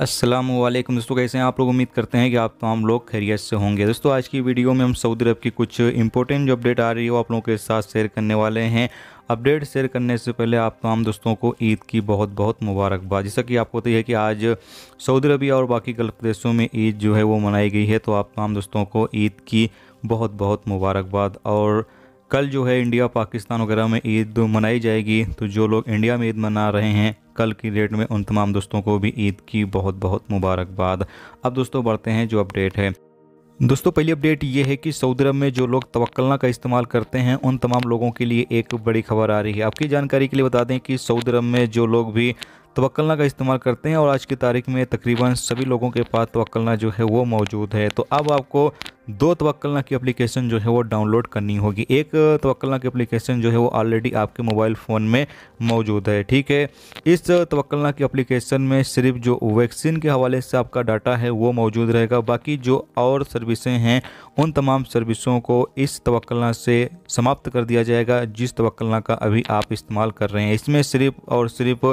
असलम दोस्तों कैसे हैं आप लोग उम्मीद करते हैं कि आप तमाम लोग खैरियत से होंगे दोस्तों आज की वीडियो में हम सऊदी अरब की कुछ इंपॉर्टेंट जो अपडेट आ रही है वो आप लोगों के साथ शेयर करने वाले हैं अपडेट शेयर करने से पहले आप तमाम दोस्तों को ईद की बहुत बहुत मुबारकबाद जैसा कि आपको पता है कि आज सऊदी अरबिया और बाकी गल्फ देशों में ईद जो है वो मनाई गई है तो आप तमाम दोस्तों को ईद की बहुत बहुत मुबारकबाद और कल जो है इंडिया पाकिस्तान वगैरह में ईद मनाई जाएगी तो जो लोग इंडिया में ईद मना रहे हैं कल की डेट में उन तमाम दोस्तों को भी ईद की बहुत बहुत मुबारकबाद अब दोस्तों बढ़ते हैं जो अपडेट है दोस्तों पहली अपडेट ये है कि सऊदी अरब में जो लोग तवक्लना का इस्तेमाल करते हैं उन तमाम लोगों के लिए एक बड़ी खबर आ रही है आपकी जानकारी के लिए बता दें कि सऊदी अरब में जो लोग भी तवक्लना का इस्तेमाल करते हैं और आज की तारीख में तकरीबन सभी लोगों के पास तवक्लना जो है वो मौजूद है तो अब आपको दो तवक्लना की एप्लीकेशन जो है वो डाउनलोड करनी होगी एक तवक्लना की एप्लीकेशन जो है वो ऑलरेडी आपके मोबाइल फ़ोन में मौजूद है ठीक है इस तवक्लना की एप्लीकेशन में सिर्फ जो वैक्सीन के हवाले से आपका डाटा है वो मौजूद रहेगा बाकी जो और सर्विसें हैं उन तमाम सर्विसों को इस तवक्लना से समाप्त कर दिया जाएगा जिस तवक्लना का अभी आप इस्तेमाल कर रहे हैं इसमें सिर्फ और सिर्फ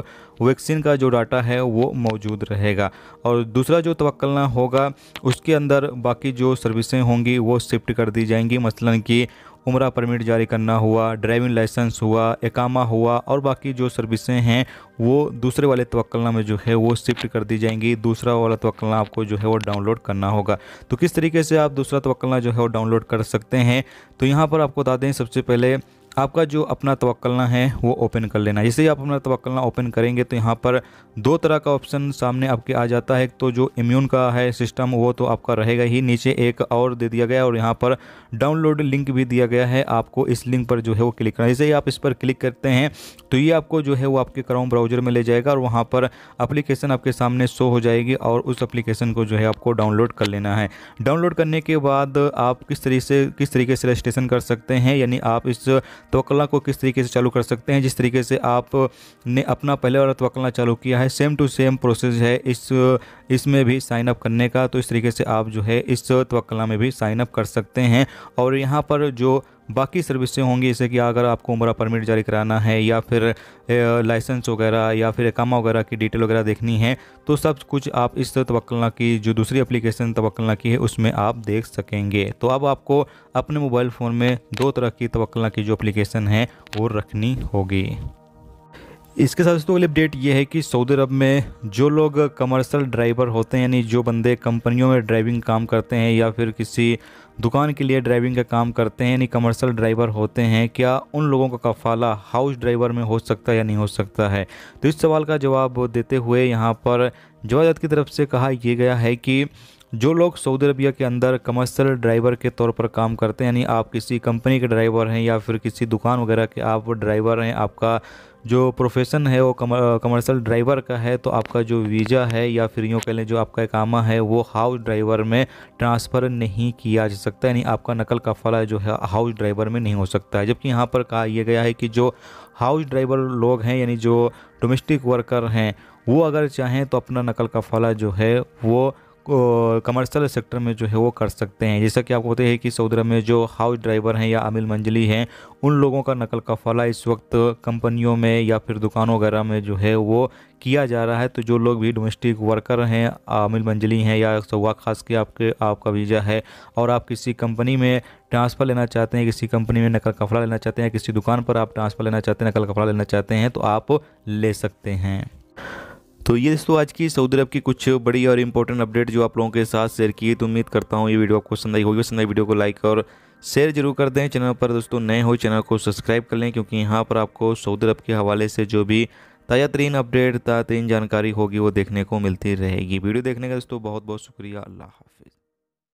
वैक्सीन का जो डाटा है वो मौजूद रहेगा और दूसरा जो तवक्लना होगा उसके अंदर बाकी जो सर्विसें होंगी वो शिफ्ट कर दी जाएंगी मसलन कि उम्र परमिट जारी करना हुआ ड्राइविंग लाइसेंस हुआ एकामा हुआ और बाकी जो सर्विसें हैं वो दूसरे वाले तवक्लना में जो है वो शिफ्ट कर दी जाएंगी दूसरा वाला तवक्लना आपको जो है वो डाउनलोड करना होगा तो किस तरीके से आप दूसरा तवक्लना जो है वो डाउनलोड कर सकते हैं तो यहाँ पर आपको बता दें सबसे पहले आपका जो अपना तवक्लना है वो ओपन कर लेना जैसे ही आप अपना तवक्लना ओपन करेंगे तो यहाँ पर दो तरह का ऑप्शन सामने आपके आ जाता है तो जो इम्यून का है सिस्टम वो तो आपका रहेगा ही नीचे एक और दे दिया गया और यहाँ पर डाउनलोड लिंक भी दिया गया है आपको इस लिंक पर जो है वो क्लिक करना जैसे ही आप इस पर क्लिक करते हैं तो ये आपको जो है वो आपके क्राउम ब्राउजर में ले जाएगा और वहाँ पर अप्लीकेशन आपके सामने शो हो जाएगी और उस अप्लीकेशन को जो है आपको डाउनलोड कर लेना है डाउनलोड करने के बाद आप किस तरीके से किस तरीके से रजिस्ट्रेशन कर सकते हैं यानी आप इस तोकला को किस तरीके से चालू कर सकते हैं जिस तरीके से आपने अपना पहले वाला तोकला चालू किया है सेम टू सेम प्रोसेस है इस इसमें भी साइन अप करने का तो इस तरीके से आप जो है इस तोकला में भी साइन अप कर सकते हैं और यहाँ पर जो बाकी सर्विसें होंगी जैसे कि अगर आपको उम्र परमिट जारी कराना है या फिर लाइसेंस वगैरह या फिर एकामा वगैरह की डिटेल वगैरह देखनी है तो सब कुछ आप इस तवक्लना की जो दूसरी एप्लीकेशन तवक्लना की है उसमें आप देख सकेंगे तो अब आपको अपने मोबाइल फ़ोन में दो तरह की तवक्लना की जो अप्लीकेशन है वो रखनी होगी इसके साथ दोस्तों अगली अपडेट ये है कि सऊदी अरब में जो लोग कमर्शियल ड्राइवर होते हैं यानी जो बंदे कंपनियों में ड्राइविंग काम करते हैं या फिर किसी दुकान के लिए ड्राइविंग का काम करते हैं यानी कमर्शियल ड्राइवर होते हैं क्या उन लोगों का कफाला हाउस ड्राइवर में हो सकता है या नहीं हो सकता है तो इस सवाल का जवाब देते हुए यहाँ पर जवाजात की तरफ से कहा यह गया है कि जो लोग सऊदी अरबिया के अंदर कमर्शियल ड्राइवर के तौर पर काम करते हैं यानी आप किसी कंपनी के ड्राइवर हैं या फिर किसी दुकान वगैरह के आप ड्राइवर हैं आपका जो प्रोफेशन है वो कमर्शियल ड्राइवर का है तो आपका जो वीज़ा है या फिर यूँ कह लें जो आपका कामा है वो हाउस ड्राइवर में ट्रांसफ़र नहीं किया जा सकता यानी आपका नकल का फला जो है हाउस ड्राइवर में नहीं हो सकता है जबकि यहाँ पर कहा यह गया है कि जो हाउस ड्राइवर लोग हैं यानी जो डोमेस्टिक वर्कर हैं वो अगर चाहें तो अपना नकल का फला जो है वो कमर्शियल सेक्टर में जो है वो कर सकते हैं जैसा कि आपको पता है कि सऊदी अरब में जो हाउस ड्राइवर हैं या अमिल मंजली हैं उन लोगों का नकल का फला इस वक्त कंपनियों में या फिर दुकानों वगैरह में जो है वो किया जा रहा है तो जो लोग भी डोमेस्टिक वर्कर हैं आमिल मंजली हैं या सौवा खास के आपके आपका वीज़ा है और आप किसी कंपनी में ट्रांसफ़र लेना चाहते हैं किसी कंपनी में नकल कपड़ा लेना चाहते हैं किसी दुकान पर आप ट्रांसफ़र लेना चाहते हैं नकल कपड़ा लेना चाहते हैं तो आप ले सकते हैं तो ये दोस्तों आज की सऊदी अरब की कुछ बड़ी और इंपॉर्टेंट अपडेट जो आप लोगों के साथ शेयर की तो उम्मीद करता हूँ ये वीडियो आपको पसंद आई होगी पसंद आई वीडियो को लाइक और शेयर जरूर कर दें चैनल पर दोस्तों नए हो चैनल को सब्सक्राइब कर लें क्योंकि यहाँ पर आपको सऊदी अरब के हवाले से जो भी ताज़ा तरीन अपडेट ताज़ा तरीन जानकारी होगी वो देखने को मिलती रहेगी वीडियो देखने का दोस्तों बहुत बहुत शुक्रिया अल्लाह हाफिज़